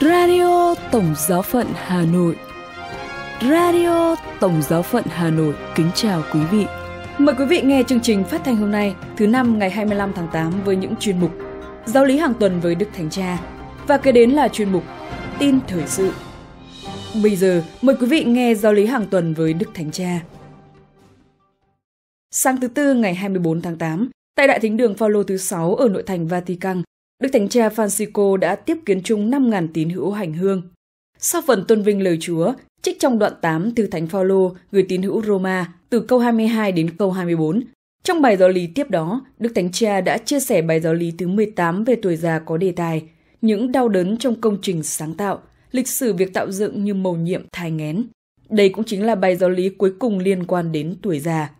Radio Tổng Giáo phận Hà Nội. Radio Tổng Giáo phận Hà Nội kính chào quý vị. Mời quý vị nghe chương trình phát thanh hôm nay, thứ năm ngày 25 tháng 8 với những chuyên mục Giáo lý hàng tuần với Đức Thánh Cha và kế đến là chuyên mục Tin thời sự. Bây giờ, mời quý vị nghe giáo lý hàng tuần với Đức Thánh Cha. Sáng thứ tư ngày 24 tháng 8, tại Đại Thính đường Phaolô thứ 6 ở nội thành Vatican, Đức Thánh Cha Francisco đã tiếp kiến chung 5.000 tín hữu hành hương. Sau phần tôn vinh lời Chúa, trích trong đoạn 8 từ Thánh Phaolô gửi tín hữu Roma từ câu 22 đến câu 24, trong bài giáo lý tiếp đó, Đức Thánh Cha đã chia sẻ bài giáo lý thứ 18 về tuổi già có đề tài, những đau đớn trong công trình sáng tạo, lịch sử việc tạo dựng như mầu nhiệm thai ngén. Đây cũng chính là bài giáo lý cuối cùng liên quan đến tuổi già.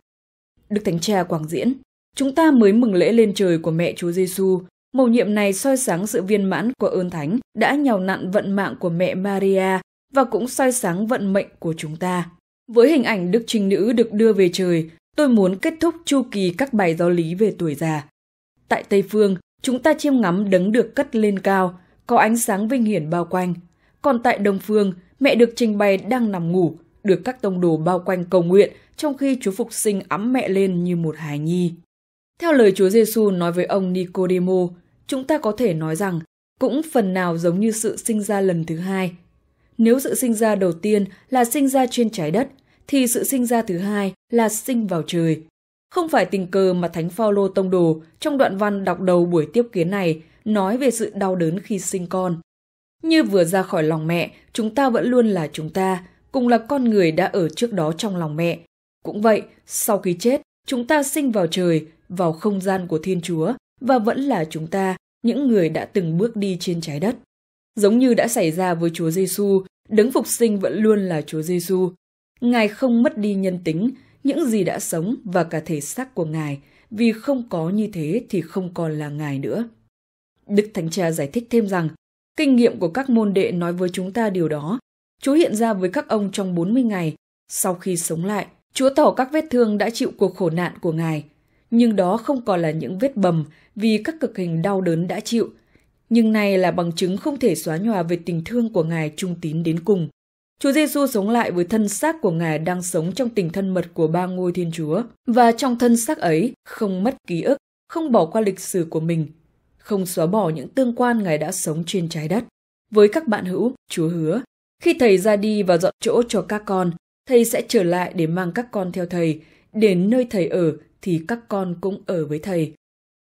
Đức Thánh Cha quảng diễn, chúng ta mới mừng lễ lên trời của mẹ Chúa Giêsu Mầu nhiệm này soi sáng sự viên mãn của ơn thánh đã nhào nặn vận mạng của mẹ Maria và cũng soi sáng vận mệnh của chúng ta. Với hình ảnh Đức Trinh Nữ được đưa về trời, tôi muốn kết thúc chu kỳ các bài giáo lý về tuổi già. Tại Tây Phương, chúng ta chiêm ngắm đấng được cất lên cao, có ánh sáng vinh hiển bao quanh. Còn tại Đông Phương, mẹ được trình bày đang nằm ngủ, được các tông đồ bao quanh cầu nguyện trong khi Chúa Phục sinh ấm mẹ lên như một hài nhi. Theo lời Chúa Giêsu nói với ông Nicodemo, chúng ta có thể nói rằng cũng phần nào giống như sự sinh ra lần thứ hai. Nếu sự sinh ra đầu tiên là sinh ra trên trái đất, thì sự sinh ra thứ hai là sinh vào trời. Không phải tình cờ mà Thánh Phaolô tông đồ trong đoạn văn đọc đầu buổi tiếp kiến này nói về sự đau đớn khi sinh con. Như vừa ra khỏi lòng mẹ, chúng ta vẫn luôn là chúng ta, cùng là con người đã ở trước đó trong lòng mẹ. Cũng vậy, sau khi chết, chúng ta sinh vào trời vào không gian của Thiên Chúa và vẫn là chúng ta, những người đã từng bước đi trên trái đất. Giống như đã xảy ra với Chúa Giêsu, đấng phục sinh vẫn luôn là Chúa Giêsu. Ngài không mất đi nhân tính, những gì đã sống và cả thể xác của Ngài, vì không có như thế thì không còn là Ngài nữa. Đức Thánh Cha giải thích thêm rằng, kinh nghiệm của các môn đệ nói với chúng ta điều đó. Chúa hiện ra với các ông trong 40 ngày. Sau khi sống lại, Chúa tỏ các vết thương đã chịu cuộc khổ nạn của Ngài, nhưng đó không còn là những vết bầm vì các cực hình đau đớn đã chịu. Nhưng này là bằng chứng không thể xóa nhòa về tình thương của Ngài trung tín đến cùng. Chúa Giêsu sống lại với thân xác của Ngài đang sống trong tình thân mật của ba ngôi Thiên Chúa, và trong thân xác ấy không mất ký ức, không bỏ qua lịch sử của mình, không xóa bỏ những tương quan Ngài đã sống trên trái đất. Với các bạn hữu, Chúa hứa, khi Thầy ra đi và dọn chỗ cho các con, Thầy sẽ trở lại để mang các con theo Thầy, đến nơi Thầy ở thì các con cũng ở với thầy.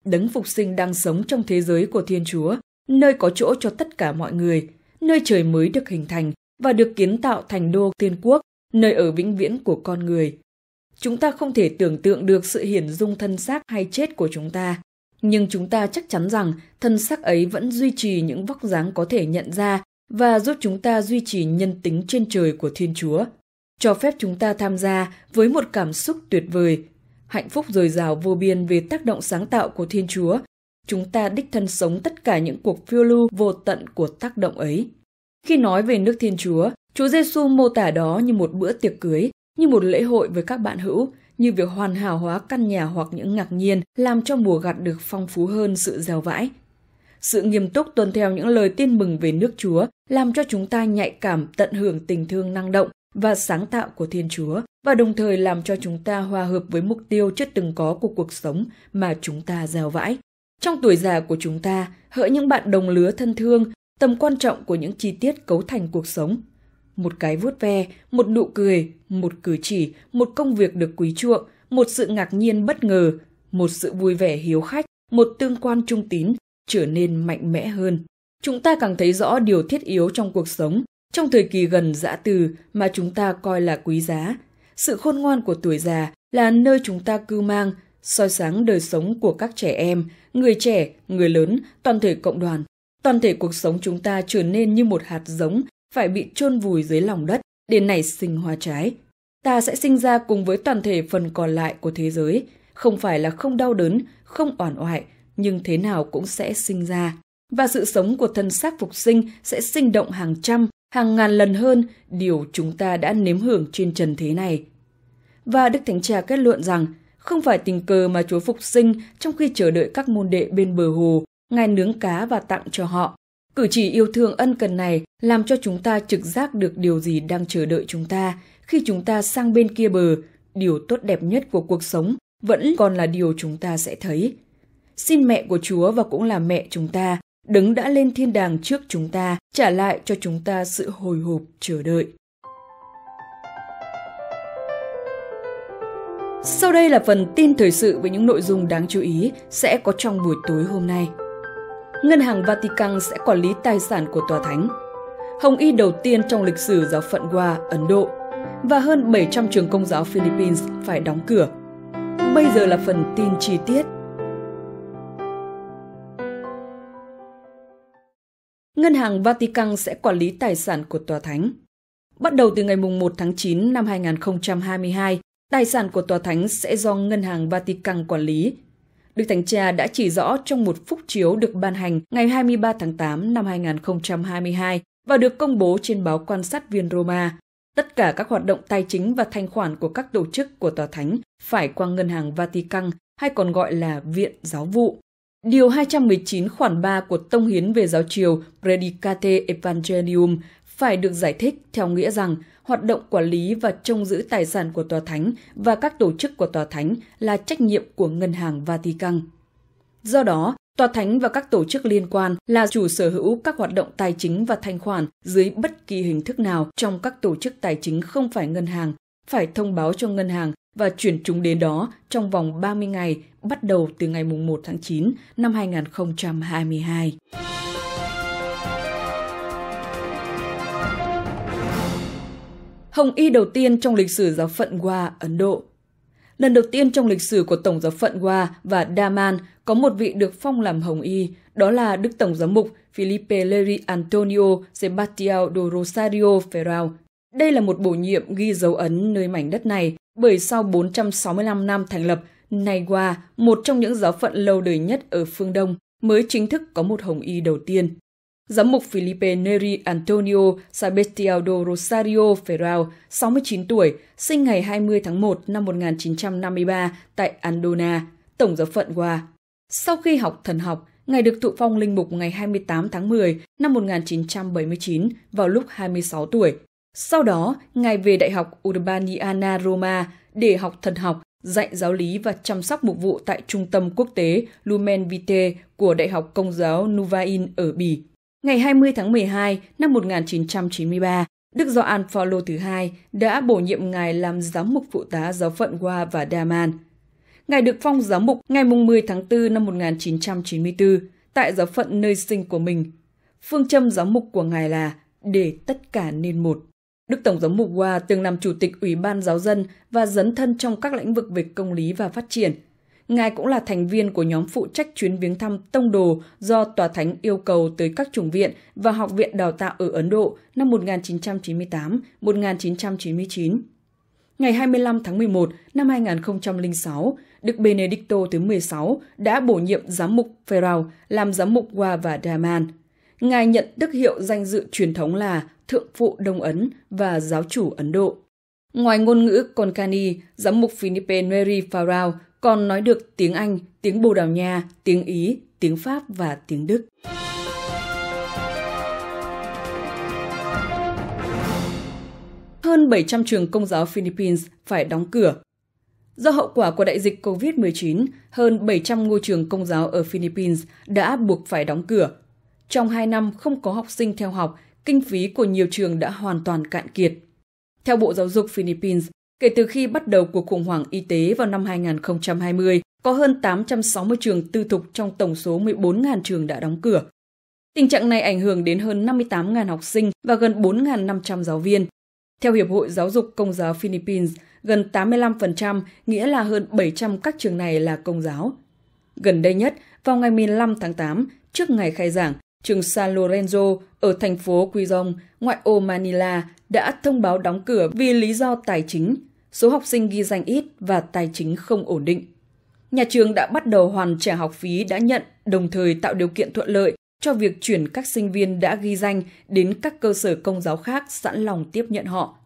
Đấng phục sinh đang sống trong thế giới của Thiên Chúa, nơi có chỗ cho tất cả mọi người, nơi trời mới được hình thành và được kiến tạo thành đô tiên quốc, nơi ở vĩnh viễn của con người. Chúng ta không thể tưởng tượng được sự hiển dung thân xác hay chết của chúng ta, nhưng chúng ta chắc chắn rằng thân xác ấy vẫn duy trì những vóc dáng có thể nhận ra và giúp chúng ta duy trì nhân tính trên trời của Thiên Chúa, cho phép chúng ta tham gia với một cảm xúc tuyệt vời hạnh phúc dồi dào vô biên về tác động sáng tạo của Thiên Chúa, chúng ta đích thân sống tất cả những cuộc phiêu lưu vô tận của tác động ấy. Khi nói về nước Thiên Chúa, Chúa Giêsu mô tả đó như một bữa tiệc cưới, như một lễ hội với các bạn hữu, như việc hoàn hảo hóa căn nhà hoặc những ngạc nhiên làm cho mùa gặt được phong phú hơn sự gieo vãi. Sự nghiêm túc tuân theo những lời tin mừng về nước Chúa làm cho chúng ta nhạy cảm tận hưởng tình thương năng động và sáng tạo của Thiên Chúa, và đồng thời làm cho chúng ta hòa hợp với mục tiêu chưa từng có của cuộc sống mà chúng ta gieo vãi. Trong tuổi già của chúng ta, hỡi những bạn đồng lứa thân thương, tầm quan trọng của những chi tiết cấu thành cuộc sống. Một cái vuốt ve, một nụ cười, một cử chỉ, một công việc được quý chuộng, một sự ngạc nhiên bất ngờ, một sự vui vẻ hiếu khách, một tương quan trung tín trở nên mạnh mẽ hơn. Chúng ta càng thấy rõ điều thiết yếu trong cuộc sống, trong thời kỳ gần dã từ mà chúng ta coi là quý giá sự khôn ngoan của tuổi già là nơi chúng ta cưu mang, soi sáng đời sống của các trẻ em, người trẻ, người lớn, toàn thể cộng đoàn. Toàn thể cuộc sống chúng ta trở nên như một hạt giống phải bị chôn vùi dưới lòng đất để nảy sinh hoa trái. Ta sẽ sinh ra cùng với toàn thể phần còn lại của thế giới, không phải là không đau đớn, không oản oại, nhưng thế nào cũng sẽ sinh ra. Và sự sống của thân xác phục sinh sẽ sinh động hàng trăm, hàng ngàn lần hơn điều chúng ta đã nếm hưởng trên trần thế này. Và Đức Thánh Cha kết luận rằng, không phải tình cờ mà Chúa phục sinh trong khi chờ đợi các môn đệ bên bờ hồ, Ngài nướng cá và tặng cho họ. Cử chỉ yêu thương ân cần này làm cho chúng ta trực giác được điều gì đang chờ đợi chúng ta khi chúng ta sang bên kia bờ, điều tốt đẹp nhất của cuộc sống vẫn còn là điều chúng ta sẽ thấy. Xin mẹ của Chúa và cũng là mẹ chúng ta đấng đã lên thiên đàng trước chúng ta, trả lại cho chúng ta sự hồi hộp chờ đợi. Sau đây là phần tin thời sự với những nội dung đáng chú ý sẽ có trong buổi tối hôm nay. Ngân hàng Vatican sẽ quản lý tài sản của tòa thánh. Hồng y đầu tiên trong lịch sử giáo phận qua Ấn Độ và hơn 700 trường công giáo Philippines phải đóng cửa. Bây giờ là phần tin chi tiết. Ngân hàng Vatican sẽ quản lý tài sản của tòa thánh. Bắt đầu từ ngày 1 tháng 9 năm 2022, tài sản của tòa thánh sẽ do Ngân hàng Vatican quản lý. Đức Thánh Cha đã chỉ rõ trong một phúc chiếu được ban hành ngày 23 tháng 8 năm 2022 và được công bố trên báo quan sát viên Roma. Tất cả các hoạt động tài chính và thanh khoản của các tổ chức của tòa thánh phải qua Ngân hàng Vatican hay còn gọi là Viện Giáo vụ. Điều 219 khoản 3 của Tông Hiến về giáo triều Predicate Evangelium phải được giải thích theo nghĩa rằng hoạt động quản lý và trông giữ tài sản của tòa thánh và các tổ chức của tòa thánh là trách nhiệm của Ngân hàng Vatican. Do đó, tòa thánh và các tổ chức liên quan là chủ sở hữu các hoạt động tài chính và thanh khoản dưới bất kỳ hình thức nào trong các tổ chức tài chính không phải ngân hàng, phải thông báo cho ngân hàng và chuyển chúng đến đó trong vòng 30 ngày bắt đầu từ ngày 1 tháng 9 năm 2022. Hồng y đầu tiên trong lịch sử giáo phận Hoa, Ấn Độ. Lần đầu tiên trong lịch sử của Tổng giáo phận Hoa và Daman có một vị được phong làm Hồng y, đó là Đức Tổng giám mục Felipe Leri Antonio Sebastião do Rosario Ferrao. Đây là một bổ nhiệm ghi dấu ấn nơi mảnh đất này bởi sau 465 năm thành lập, nay qua, một trong những giáo phận lâu đời nhất ở phương Đông mới chính thức có một hồng y đầu tiên. Giám mục Felipe Neri Antonio Sabestialdo Rosario Ferrao, 69 tuổi, sinh ngày 20 tháng 1 năm 1953 tại Andona, Tổng giáo phận Goa. Sau khi học thần học, Ngài được thụ phong linh mục ngày 28 tháng 10 năm 1979 vào lúc 26 tuổi. Sau đó, ngài về Đại học Urbaniana Roma để học thần học, dạy giáo lý và chăm sóc mục vụ tại Trung tâm Quốc tế Lumen Vitae của Đại học Công giáo Nuvain ở Bỉ. Ngày 20 tháng 12 năm 1993, Đức Gioan Phaolô thứ hai đã bổ nhiệm ngài làm giám mục phụ tá giáo phận Hoa và Daman. Ngài được phong giám mục ngày 10 tháng 4 năm 1994 tại giáo phận nơi sinh của mình. Phương châm giám mục của ngài là để tất cả nên một. Đức Tổng giám mục Mugwa từng làm chủ tịch Ủy ban Giáo dân và dấn thân trong các lĩnh vực về công lý và phát triển. Ngài cũng là thành viên của nhóm phụ trách chuyến viếng thăm tông đồ do Tòa Thánh yêu cầu tới các chủng viện và học viện đào tạo ở Ấn Độ năm 1998-1999. Ngày 25 tháng 11 năm 2006, Đức Benedicto thứ 16 đã bổ nhiệm giám mục Ferrao làm giám mục và Guavadaman. Ngài nhận đức hiệu danh dự truyền thống là Thượng phụ Đông Ấn và Giáo chủ Ấn Độ. Ngoài ngôn ngữ Konkani, giám mục Philippe Neri Farao còn nói được tiếng Anh, tiếng Bồ Đào Nha, tiếng Ý, tiếng Pháp và tiếng Đức. Hơn 700 trường công giáo Philippines phải đóng cửa. Do hậu quả của đại dịch COVID-19, hơn 700 ngôi trường công giáo ở Philippines đã buộc phải đóng cửa trong 2 năm không có học sinh theo học, kinh phí của nhiều trường đã hoàn toàn cạn kiệt. Theo Bộ Giáo dục Philippines, kể từ khi bắt đầu cuộc khủng hoảng y tế vào năm 2020, có hơn 860 trường tư thục trong tổng số 14.000 trường đã đóng cửa. Tình trạng này ảnh hưởng đến hơn 58.000 học sinh và gần 4.500 giáo viên. Theo Hiệp hội Giáo dục Công giáo Philippines, gần 85%, nghĩa là hơn 700 các trường này là công giáo. Gần đây nhất, vào ngày 15 tháng 8, trước ngày khai giảng, Trường San Lorenzo ở thành phố Quirong, ngoại ô Manila đã thông báo đóng cửa vì lý do tài chính, số học sinh ghi danh ít và tài chính không ổn định. Nhà trường đã bắt đầu hoàn trả học phí đã nhận, đồng thời tạo điều kiện thuận lợi cho việc chuyển các sinh viên đã ghi danh đến các cơ sở công giáo khác sẵn lòng tiếp nhận họ.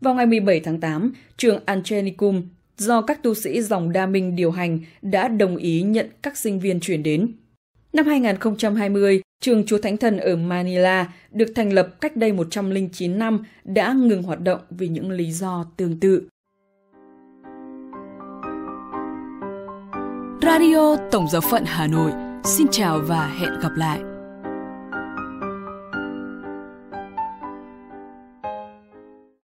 Vào ngày 17 tháng 8, trường Angelicum do các tu sĩ dòng Đa Minh điều hành đã đồng ý nhận các sinh viên chuyển đến. Năm 2020, trường Chúa Thánh Thần ở Manila được thành lập cách đây 109 năm đã ngừng hoạt động vì những lý do tương tự. Radio Tổng giáo phận Hà Nội xin chào và hẹn gặp lại.